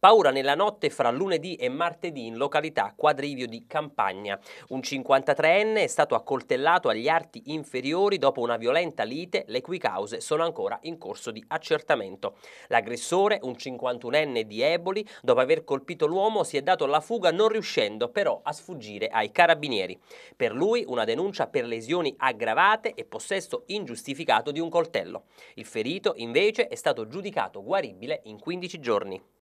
Paura nella notte fra lunedì e martedì in località Quadrivio di Campagna. Un 53enne è stato accoltellato agli arti inferiori dopo una violenta lite, le cui cause sono ancora in corso di accertamento. L'aggressore, un 51enne di Eboli, dopo aver colpito l'uomo si è dato alla fuga non riuscendo però a sfuggire ai carabinieri. Per lui una denuncia per lesioni aggravate e possesso ingiustificato di un coltello. Il ferito invece è stato giudicato guaribile in 15 giorni.